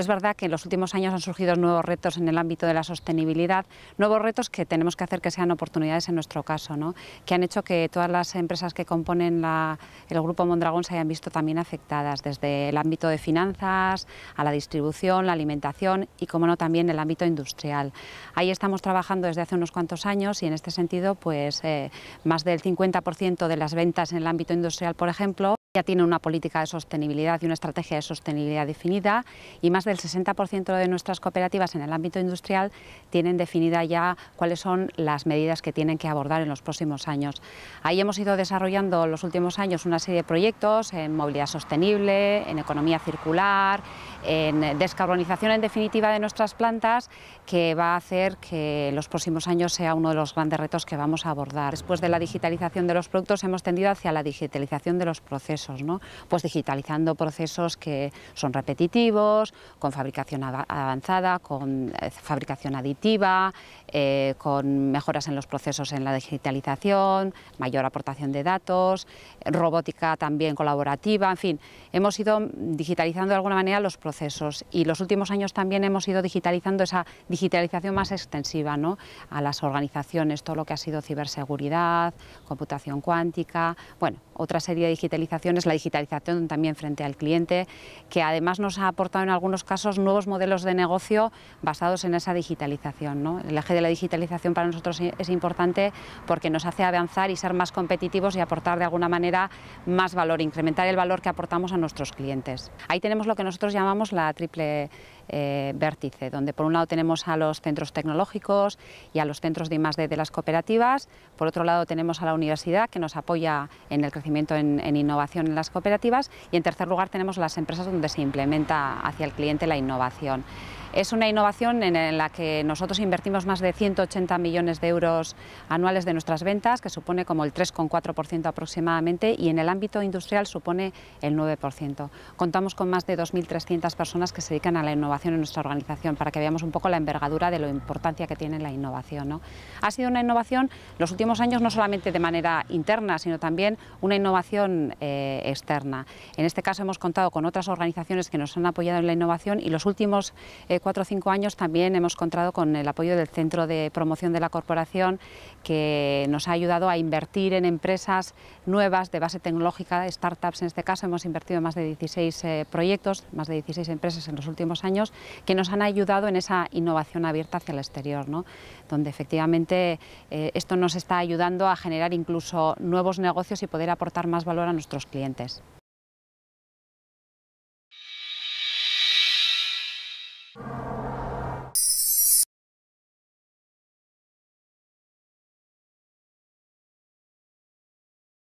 Es verdad que en los últimos años han surgido nuevos retos en el ámbito de la sostenibilidad, nuevos retos que tenemos que hacer que sean oportunidades en nuestro caso, ¿no? que han hecho que todas las empresas que componen el grupo Mondragón se hayan visto también afectadas, desde el ámbito de finanzas, a la distribución, la alimentación y, como no, también el ámbito industrial. Ahí estamos trabajando desde hace unos cuantos años y en este sentido, pues eh, más del 50% de las ventas en el ámbito industrial, por ejemplo, ya tiene una política de sostenibilidad y una estrategia de sostenibilidad definida y más del 60% de nuestras cooperativas en el ámbito industrial tienen definida ya cuáles son las medidas que tienen que abordar en los próximos años. Ahí hemos ido desarrollando en los últimos años una serie de proyectos en movilidad sostenible, en economía circular, en descarbonización en definitiva de nuestras plantas que va a hacer que los próximos años sea uno de los grandes retos que vamos a abordar. Después de la digitalización de los productos hemos tendido hacia la digitalización de los procesos pues digitalizando procesos que son repetitivos, con fabricación avanzada, con eh, fabricación aditiva, eh, con mejoras en los procesos en la digitalización, mayor aportación de datos, robótica también colaborativa, en fin, hemos ido digitalizando de alguna manera los procesos y los últimos años también hemos ido digitalizando esa digitalización más extensiva ¿no? a las organizaciones, todo lo que ha sido ciberseguridad, computación cuántica, bueno, otra serie de digitalización es la digitalización también frente al cliente, que además nos ha aportado en algunos casos nuevos modelos de negocio basados en esa digitalización. El eje de la digitalización para nosotros e-, es importante porque nos hace avanzar y ser más competitivos y aportar de alguna manera más valor, incrementar el valor que aportamos a nuestros clientes. Ahí tenemos lo que nosotros llamamos la triple eh, vértice, donde por un lado tenemos a los centros tecnológicos y a los centros de I+.D. de las cooperativas, por otro lado tenemos a la universidad que nos apoya en el crecimiento en, innovación en las cooperativas y en tercer lugar tenemos las empresas donde se implementa hacia el cliente la innovación. Es una innovación en la que nosotros invertimos más de 180 millones de euros anuales de nuestras ventas, que supone como el 3,4% aproximadamente, y en el ámbito industrial supone el 9%. Contamos con más de 2.300 personas que se dedican a la innovación en nuestra organización, para que veamos un poco la envergadura de la importancia que tiene la innovación. Ha sido una innovación los últimos años no solamente de manera interna, sino también una innovación eh, externa. En este caso hemos contado con otras organizaciones que nos han apoyado en la innovación y los últimos 4 eh, cuatro o cinco años también hemos contado con el apoyo del Centro de Promoción de la Corporación que nos ha ayudado a invertir en empresas nuevas de base tecnológica, startups en este caso, hemos invertido en más de 16 eh, proyectos, más de 16 empresas en los últimos años que nos han ayudado en esa innovación abierta hacia el exterior, donde efectivamente eh, esto nos está ayudando a generar incluso nuevos negocios y poder aportar más valor a nuestros clientes.